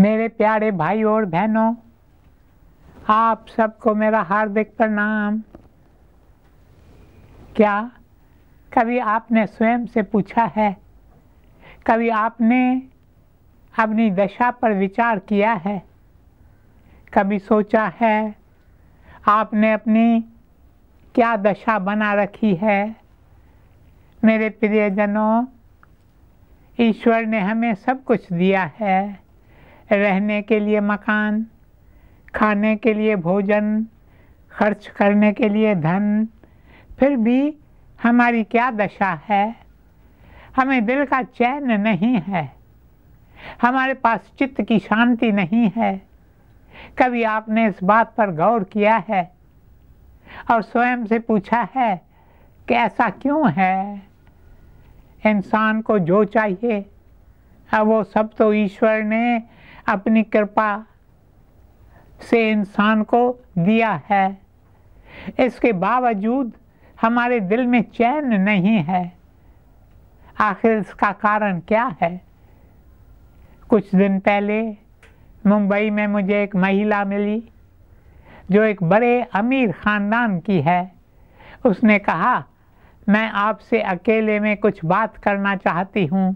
मेरे प्यारे भाई और बहनों आप सबको मेरा हार्दिक प्रणाम क्या कभी आपने स्वयं से पूछा है कभी आपने अपनी दशा पर विचार किया है कभी सोचा है आपने अपनी क्या दशा बना रखी है मेरे प्रियजनों ईश्वर ने हमें सब कुछ दिया है रहने के लिए मकान खाने के लिए भोजन खर्च करने के लिए धन फिर भी हमारी क्या दशा है हमें दिल का चैन नहीं है हमारे पास चित्त की शांति नहीं है कभी आपने इस बात पर गौर किया है और स्वयं से पूछा है कि ऐसा क्यों है इंसान को जो चाहिए अब वो सब तो ईश्वर ने अपनी कृपा से इंसान को दिया है इसके बावजूद हमारे दिल में चैन नहीं है आखिर इसका कारण क्या है कुछ दिन पहले मुंबई में मुझे एक महिला मिली जो एक बड़े अमीर ख़ानदान की है उसने कहा मैं आपसे अकेले में कुछ बात करना चाहती हूँ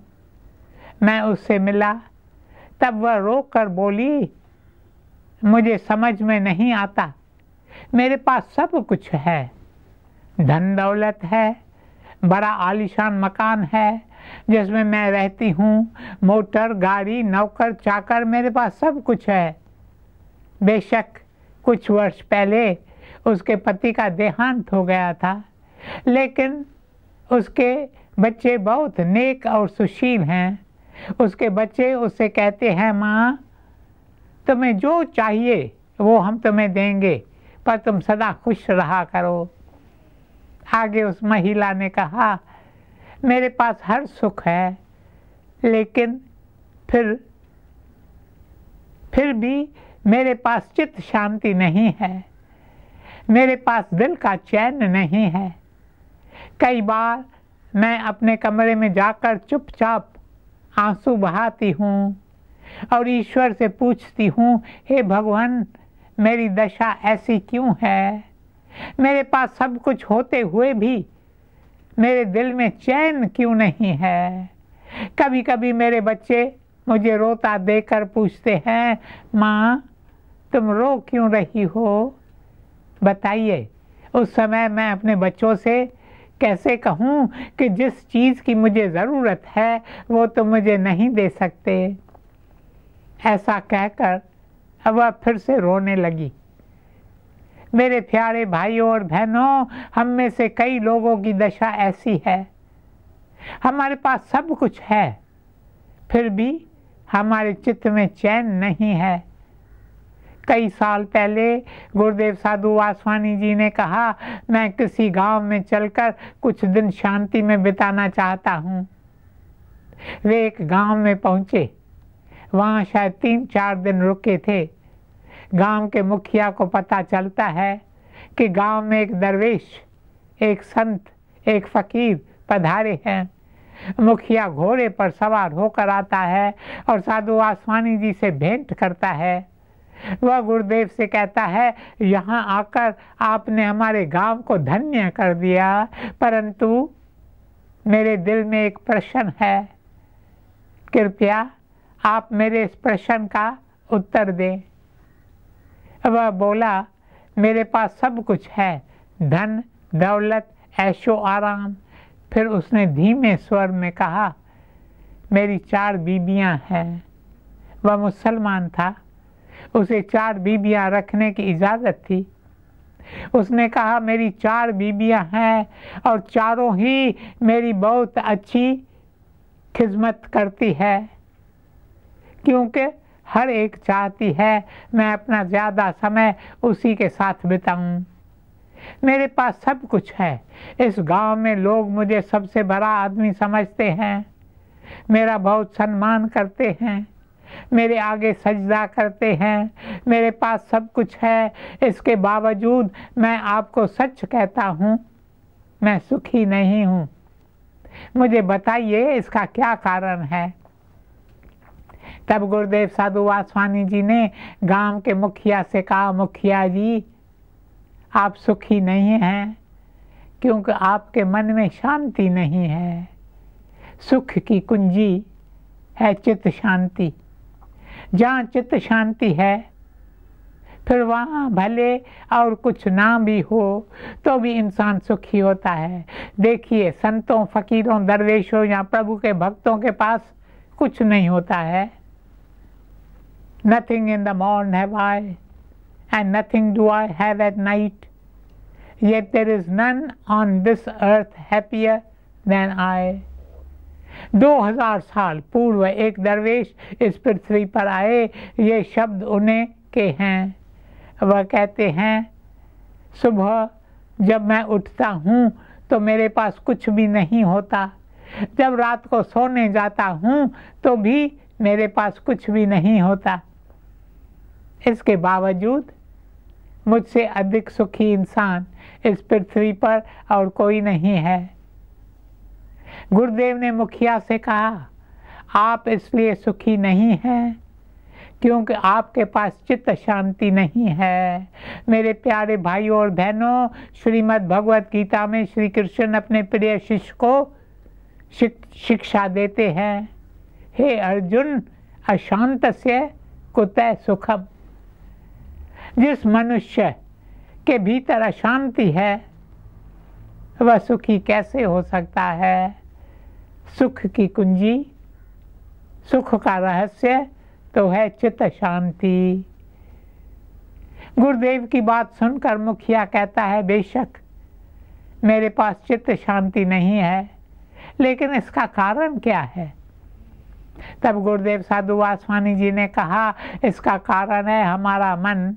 मैं उससे मिला तब वह रोक कर बोली मुझे समझ में नहीं आता मेरे पास सब कुछ है धन दौलत है बड़ा आलिशान मकान है जिसमें मैं रहती हूँ मोटर गाड़ी नौकर चाकर मेरे पास सब कुछ है बेशक कुछ वर्ष पहले उसके पति का देहांत हो गया था लेकिन उसके बच्चे बहुत नेक और सुशील हैं उसके बच्चे उससे कहते हैं माँ तुम्हें जो चाहिए वो हम तुम्हें देंगे पर तुम सदा खुश रहा करो आगे उस महिला ने कहा मेरे पास हर सुख है लेकिन फिर फिर भी मेरे पास चित्त शांति नहीं है मेरे पास दिल का चैन नहीं है कई बार मैं अपने कमरे में जाकर चुपचाप आंसू बहाती हूँ और ईश्वर से पूछती हूँ हे भगवान मेरी दशा ऐसी क्यों है मेरे पास सब कुछ होते हुए भी मेरे दिल में चैन क्यों नहीं है कभी कभी मेरे बच्चे मुझे रोता देकर पूछते हैं माँ तुम रो क्यों रही हो बताइए उस समय मैं अपने बच्चों से कैसे कहूँ कि जिस चीज़ की मुझे ज़रूरत है वो तो मुझे नहीं दे सकते ऐसा कहकर वह फिर से रोने लगी मेरे प्यारे भाइयों और बहनों हम में से कई लोगों की दशा ऐसी है हमारे पास सब कुछ है फिर भी हमारे चित्त में चैन नहीं है कई साल पहले गुरुदेव साधु वासवानी जी ने कहा मैं किसी गांव में चलकर कुछ दिन शांति में बिताना चाहता हूँ वे एक गांव में पहुँचे वहाँ शायद तीन चार दिन रुके थे गांव के मुखिया को पता चलता है कि गांव में एक दरवेश एक संत एक फकीर पधारे हैं मुखिया घोड़े पर सवार होकर आता है और साधु आसमानी जी से भेंट करता है वह गुरुदेव से कहता है यहाँ आकर आपने हमारे गांव को धन्य कर दिया परंतु मेरे दिल में एक प्रश्न है कृपया आप मेरे इस प्रश्न का उत्तर दें वह बोला मेरे पास सब कुछ है धन दौलत ऐशो आराम फिर उसने धीमे स्वर में कहा मेरी चार बीबियां हैं वह मुसलमान था उसे चार बीबियां रखने की इजाज़त थी उसने कहा मेरी चार बीबियां हैं और चारों ही मेरी बहुत अच्छी खिदमत करती है क्योंकि हर एक चाहती है मैं अपना ज़्यादा समय उसी के साथ बिताऊं। मेरे पास सब कुछ है इस गांव में लोग मुझे सबसे बड़ा आदमी समझते हैं मेरा बहुत सम्मान करते हैं मेरे आगे सजदा करते हैं मेरे पास सब कुछ है इसके बावजूद मैं आपको सच कहता हूँ मैं सुखी नहीं हूँ मुझे बताइए इसका क्या कारण है तब गुरुदेव साधु वासवानी जी ने गांव के मुखिया से कहा मुखिया जी आप सुखी नहीं हैं क्योंकि आपके मन में शांति नहीं है सुख की कुंजी है चित्त शांति जहाँ चित्त शांति है फिर वहाँ भले और कुछ ना भी हो तो भी इंसान सुखी होता है देखिए संतों फकीरों दरवेशों या प्रभु के भक्तों के पास कुछ नहीं होता है nothing in the morn have I and nothing do I have at night yet there is none on this earth happier than I 2000 साल पूर्व एक दरवेश इस पृथ्वी पर आए ये शब्द उन्हें के हैं वह कहते हैं सुबह जब मैं उठता हूँ तो मेरे पास कुछ भी नहीं होता जब रात को सोने जाता हूँ तो भी मेरे पास कुछ भी नहीं होता इसके बावजूद मुझसे अधिक सुखी इंसान इस पृथ्वी पर और कोई नहीं है गुरुदेव ने मुखिया से कहा आप इसलिए सुखी नहीं हैं क्योंकि आपके पास चित्त शांति नहीं है मेरे प्यारे भाइयों और बहनों श्रीमद् भगवत गीता में श्री कृष्ण अपने प्रिय शिष्य को शिक, शिक्षा देते हैं हे अर्जुन अशांत से कुतः सुखम जिस मनुष्य के भीतर अशांति है वह सुखी कैसे हो सकता है सुख की कुंजी सुख का रहस्य तो है चित्त शांति गुरुदेव की बात सुनकर मुखिया कहता है बेशक मेरे पास चित्त शांति नहीं है लेकिन इसका कारण क्या है तब गुरुदेव साधु वासवानी जी ने कहा इसका कारण है हमारा मन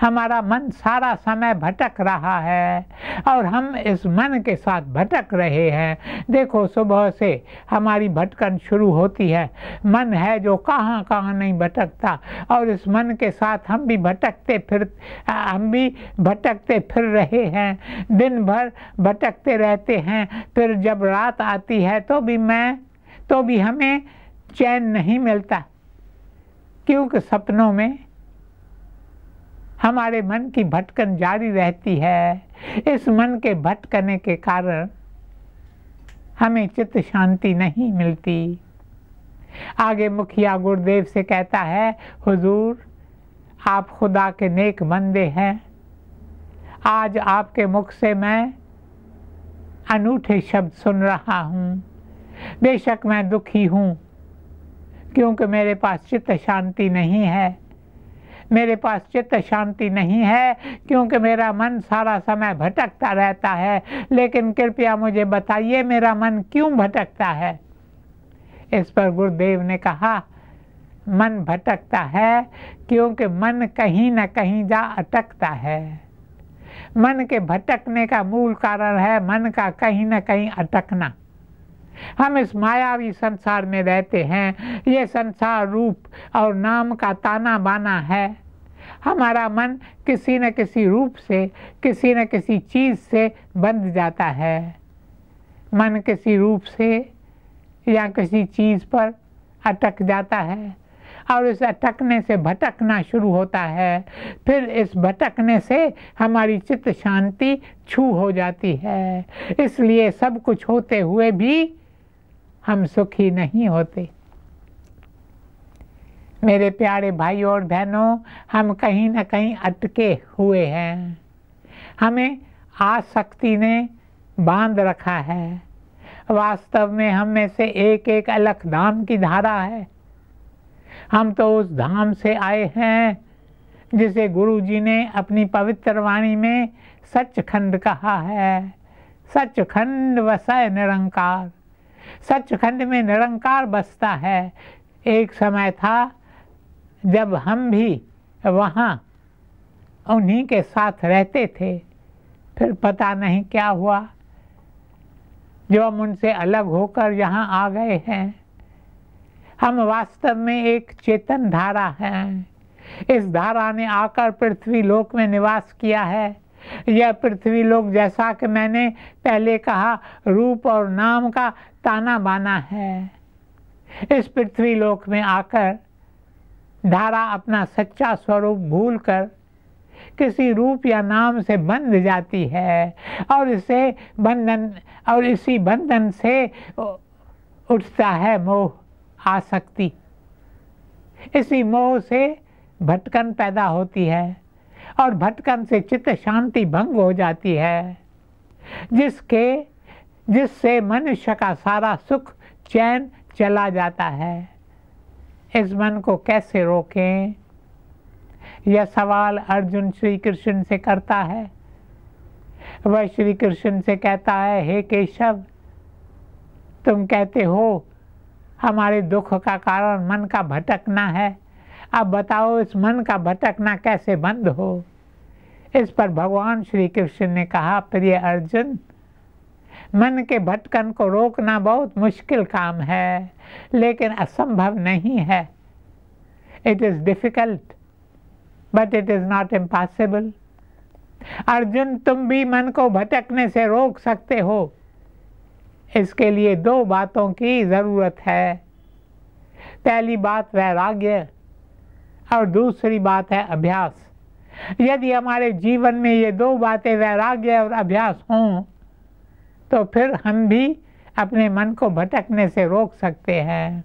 हमारा मन सारा समय भटक रहा है और हम इस मन के साथ भटक रहे हैं देखो सुबह से हमारी भटकन शुरू होती है मन है जो कहाँ कहाँ नहीं भटकता और इस मन के साथ हम भी भटकते फिर हम भी भटकते फिर रहे हैं दिन भर भटकते रहते हैं फिर जब रात आती है तो भी मैं तो भी हमें चैन नहीं मिलता क्योंकि सपनों में हमारे मन की भटकन जारी रहती है इस मन के भटकने के कारण हमें चित्त शांति नहीं मिलती आगे मुखिया गुरुदेव से कहता है हुजूर आप खुदा के नेक बंदे हैं आज आपके मुख से मैं अनूठे शब्द सुन रहा हूँ बेशक मैं दुखी हूँ क्योंकि मेरे पास चित्त शांति नहीं है मेरे पास चित्त शांति नहीं है क्योंकि मेरा मन सारा समय भटकता रहता है लेकिन कृपया मुझे बताइए मेरा मन क्यों भटकता है इस पर गुरुदेव ने कहा मन भटकता है क्योंकि मन कहीं ना कहीं जा अटकता है मन के भटकने का मूल कारण है मन का कहीं ना कहीं अटकना हम इस मायावी संसार में रहते हैं ये संसार रूप और नाम का ताना बाना है हमारा मन किसी न किसी रूप से किसी न किसी चीज़ से बंध जाता है मन किसी रूप से या किसी चीज़ पर अटक जाता है और इस अटकने से भटकना शुरू होता है फिर इस भटकने से हमारी चित्त शांति छू हो जाती है इसलिए सब कुछ होते हुए भी हम सुखी नहीं होते मेरे प्यारे भाई और बहनों हम कहीं ना कहीं अटके हुए हैं हमें आसक्ति ने बांध रखा है वास्तव में हम में से एक एक अलग धाम की धारा है हम तो उस धाम से आए हैं जिसे गुरु जी ने अपनी पवित्र वाणी में सचखंड कहा है सचखंड वसा निरंकार सचखंड में निरंकार बसता है एक समय था जब हम भी वहाँ उन्हीं के साथ रहते थे फिर पता नहीं क्या हुआ जो हम उनसे अलग होकर यहाँ आ गए हैं हम वास्तव में एक चेतन धारा हैं इस धारा ने आकर पृथ्वी लोक में निवास किया है यह पृथ्वी लोक जैसा कि मैंने पहले कहा रूप और नाम का ताना बाना है इस पृथ्वी लोक में आकर धारा अपना सच्चा स्वरूप भूलकर किसी रूप या नाम से बंध जाती है और इसे बंधन और इसी बंधन से उठता है मोह आसक्ति इसी मोह से भटकन पैदा होती है और भटकन से चित्त शांति भंग हो जाती है जिसके जिससे मनुष्य का सारा सुख चैन चला जाता है इस मन को कैसे रोकें यह सवाल अर्जुन श्री कृष्ण से करता है वह श्री कृष्ण से कहता है हे केशव तुम कहते हो हमारे दुख का कारण मन का भटकना है अब बताओ इस मन का भटकना कैसे बंद हो इस पर भगवान श्री कृष्ण ने कहा प्रिय अर्जुन मन के भटकन को रोकना बहुत मुश्किल काम है लेकिन असंभव नहीं है it is difficult but it is not impossible Arjun तुम भी मन को भटकने से रोक सकते हो इसके लिए दो बातों की ज़रूरत है पहली बात वैराग्य और दूसरी बात है अभ्यास यदि हमारे जीवन में ये दो बातें वैराग्य और अभ्यास हों तो फिर हम भी अपने मन को भटकने से रोक सकते हैं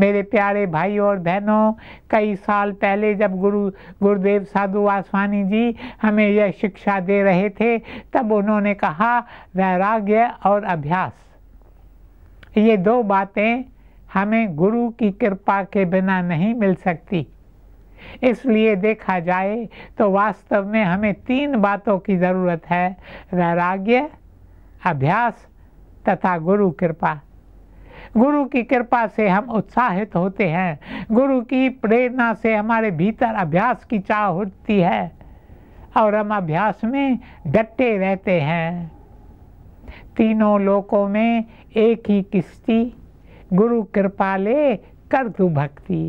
मेरे प्यारे भाई और बहनों कई साल पहले जब गुरु गुरुदेव साधु वासवानी जी हमें यह शिक्षा दे रहे थे तब उन्होंने कहा वैराग्य और अभ्यास ये दो बातें हमें गुरु की कृपा के बिना नहीं मिल सकती इसलिए देखा जाए तो वास्तव में हमें तीन बातों की ज़रूरत है वैराग्य अभ्यास तथा गुरु कृपा गुरु की कृपा से हम उत्साहित होते हैं गुरु की प्रेरणा से हमारे भीतर अभ्यास की चाह होती है और हम अभ्यास में डटे रहते हैं तीनों लोकों में एक ही किश्ती गुरु कृपा ले कर तू भक्ति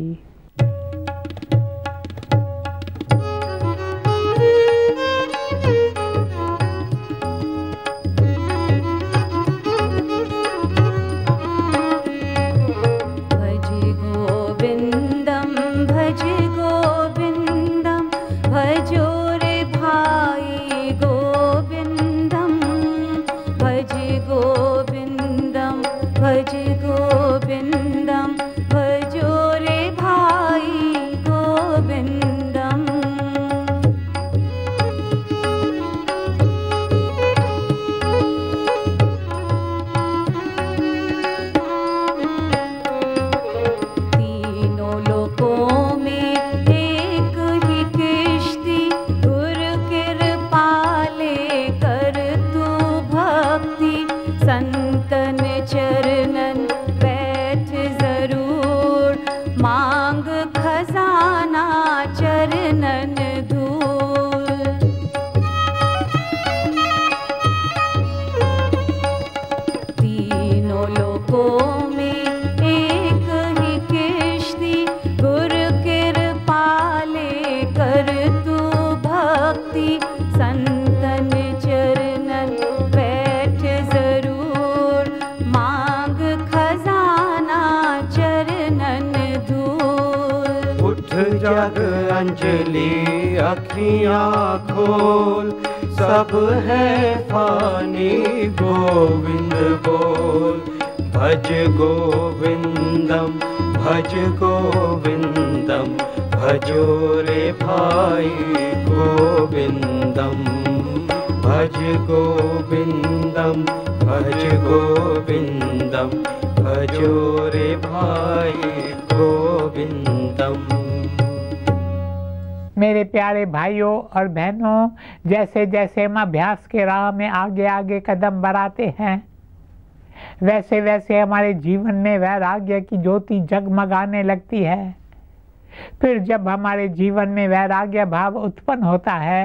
जग अंजलि अखियाँ खोल सब है पानी गोविंद बोल भज गोविंदम भज गोविंदम भजो रे भाई गोविंदम भज गोविंदम भज गोविंदम भजो रे भाई गोविंदम मेरे प्यारे भाइयों और बहनों जैसे जैसे हम अभ्यास के राह में आगे आगे कदम बढ़ाते हैं वैसे वैसे हमारे जीवन में वैराग्य की ज्योति जगमगाने लगती है फिर जब हमारे जीवन में वैराग्य भाव उत्पन्न होता है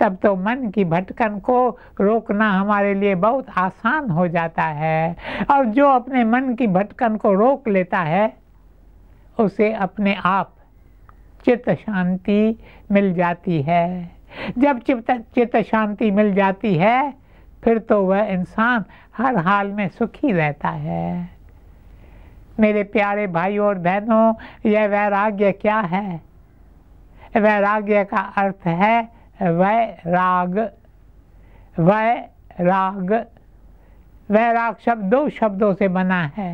तब तो मन की भटकन को रोकना हमारे लिए बहुत आसान हो जाता है और जो अपने मन की भटकन को रोक लेता है उसे अपने आप चित्त शांति मिल जाती है जब चित्त चित्त शांति मिल जाती है फिर तो वह इंसान हर हाल में सुखी रहता है मेरे प्यारे भाई और बहनों यह वैराग्य क्या है वैराग्य का अर्थ है वह राग वैराग वैराग शब्द दो शब्दों से बना है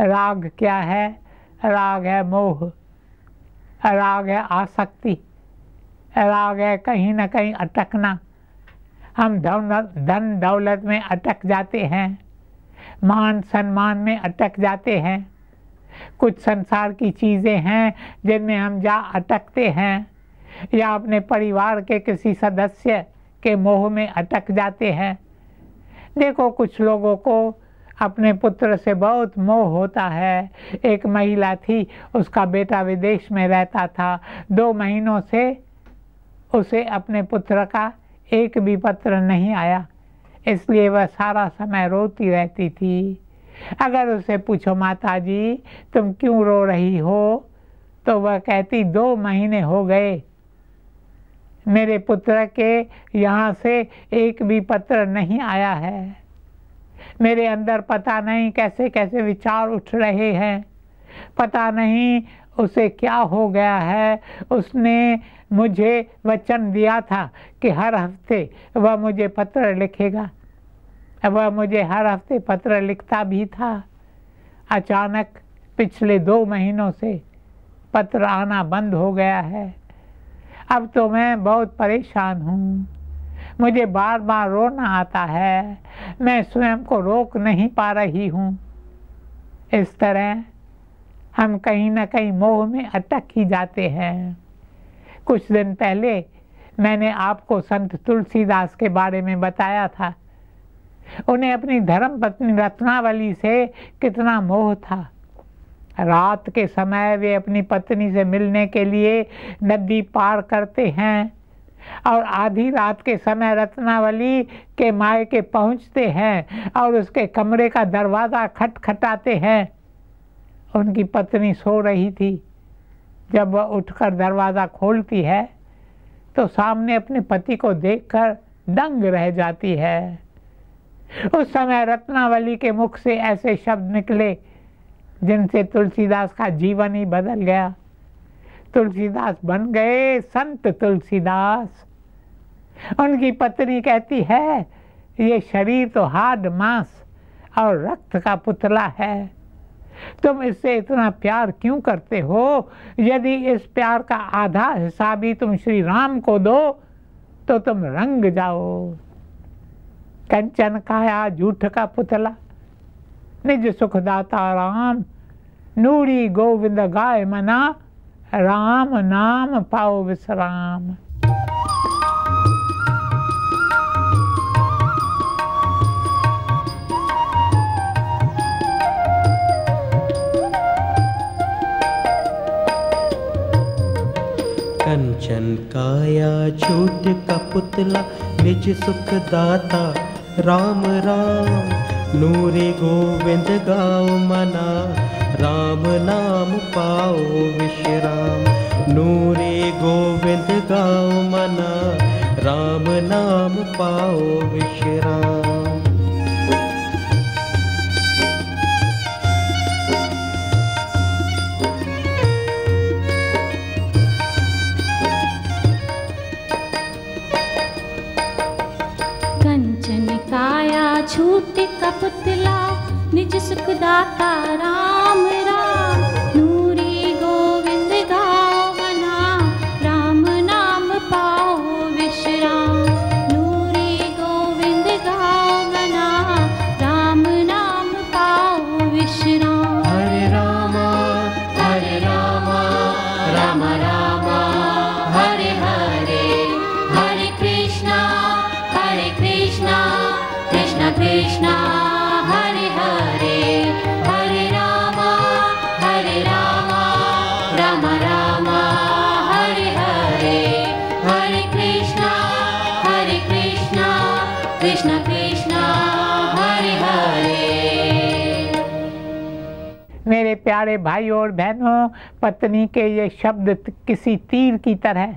राग क्या है राग है मोह राग है आसक्ति राग है कहीं ना कहीं अटकना हम धन दौलत में अटक जाते हैं मान सम्मान में अटक जाते हैं कुछ संसार की चीज़ें हैं जिनमें हम जा अटकते हैं या अपने परिवार के किसी सदस्य के मोह में अटक जाते हैं देखो कुछ लोगों को अपने पुत्र से बहुत मोह होता है एक महिला थी उसका बेटा विदेश में रहता था दो महीनों से उसे अपने पुत्र का एक भी पत्र नहीं आया इसलिए वह सारा समय रोती रहती थी अगर उसे पूछो माता जी तुम क्यों रो रही हो तो वह कहती दो महीने हो गए मेरे पुत्र के यहाँ से एक भी पत्र नहीं आया है मेरे अंदर पता नहीं कैसे कैसे विचार उठ रहे हैं पता नहीं उसे क्या हो गया है उसने मुझे वचन दिया था कि हर हफ्ते वह मुझे पत्र लिखेगा वह मुझे हर हफ्ते पत्र लिखता भी था अचानक पिछले दो महीनों से पत्र आना बंद हो गया है अब तो मैं बहुत परेशान हूँ मुझे बार बार रोना आता है मैं स्वयं को रोक नहीं पा रही हूँ इस तरह हम कहीं ना कहीं मोह में अटक ही जाते हैं कुछ दिन पहले मैंने आपको संत तुलसीदास के बारे में बताया था उन्हें अपनी धर्म पत्नी रत्नावली से कितना मोह था रात के समय वे अपनी पत्नी से मिलने के लिए नदी पार करते हैं और आधी रात के समय रत्नावली के मायके पहुंचते हैं और उसके कमरे का दरवाज़ा खटखटाते हैं उनकी पत्नी सो रही थी जब वह उठकर दरवाज़ा खोलती है तो सामने अपने पति को देखकर दंग रह जाती है उस समय रत्नावली के मुख से ऐसे शब्द निकले जिनसे तुलसीदास का जीवन ही बदल गया तुलसीदास बन गए संत तुलसीदास उनकी पत्नी कहती है ये शरीर तो हाड मांस और रक्त का पुतला है तुम इससे इतना प्यार क्यों करते हो यदि इस प्यार का आधा हिस्सा भी तुम श्री राम को दो तो तुम रंग जाओ कंचन काया झूठ का पुतला निज सुखदाता राम नूरी गोविंद गाय मना राम नाम पाओ विश्राम कंचन काया छूट सुख पुतला राम राम नूरे गोविंद गाओ मना राम नाम पाओ विश्राम नूरे गोविंद गाओ मना राम नाम पाओ विश्राम प्यारे भाई और बहनों पत्नी के ये शब्द किसी तीर की तरह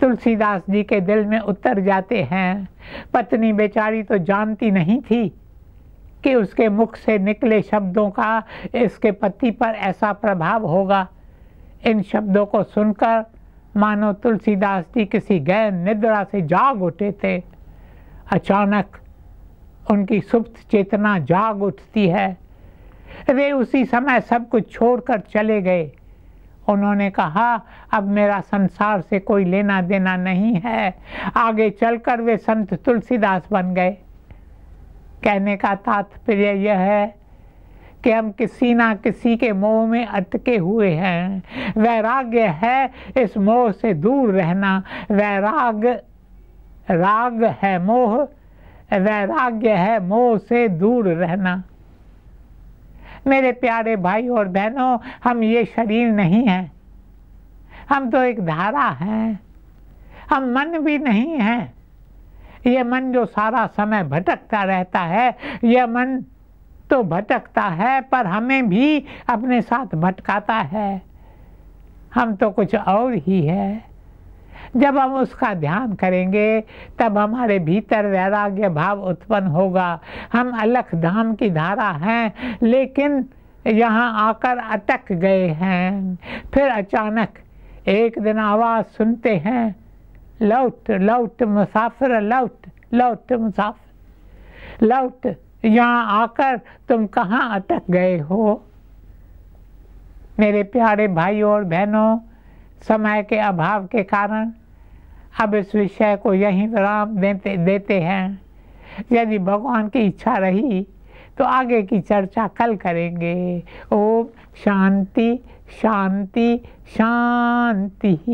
तुलसीदास जी के दिल में उतर जाते हैं पत्नी बेचारी तो जानती नहीं थी कि उसके मुख से निकले शब्दों का इसके पति पर ऐसा प्रभाव होगा इन शब्दों को सुनकर मानो तुलसीदास जी किसी गैर निद्रा से जाग उठे थे अचानक उनकी सुप्त चेतना जाग उठती है वे उसी समय सब कुछ छोड़कर चले गए उन्होंने कहा अब मेरा संसार से कोई लेना देना नहीं है आगे चलकर वे संत तुलसीदास बन गए कहने का तात्पर्य यह है कि हम किसी ना किसी के मोह में अटके हुए हैं वैराग्य है इस मोह से दूर रहना वैराग राग है मोह वैराग्य है मोह से दूर रहना मेरे प्यारे भाई और बहनों हम ये शरीर नहीं हैं हम तो एक धारा हैं हम मन भी नहीं हैं ये मन जो सारा समय भटकता रहता है यह मन तो भटकता है पर हमें भी अपने साथ भटकाता है हम तो कुछ और ही है जब हम उसका ध्यान करेंगे तब हमारे भीतर वैराग्य भाव उत्पन्न होगा हम अलख धाम की धारा हैं लेकिन यहाँ आकर अटक गए हैं फिर अचानक एक दिन आवाज़ सुनते हैं लौट लौट मुसाफिर लौट लौट मुसाफिर लौट यहाँ आकर तुम कहाँ अटक गए हो मेरे प्यारे भाई और बहनों समय के अभाव के कारण अब इस विषय को यहीं विराम देते देते हैं यदि भगवान की इच्छा रही तो आगे की चर्चा कल करेंगे ओम शांति शांति शांति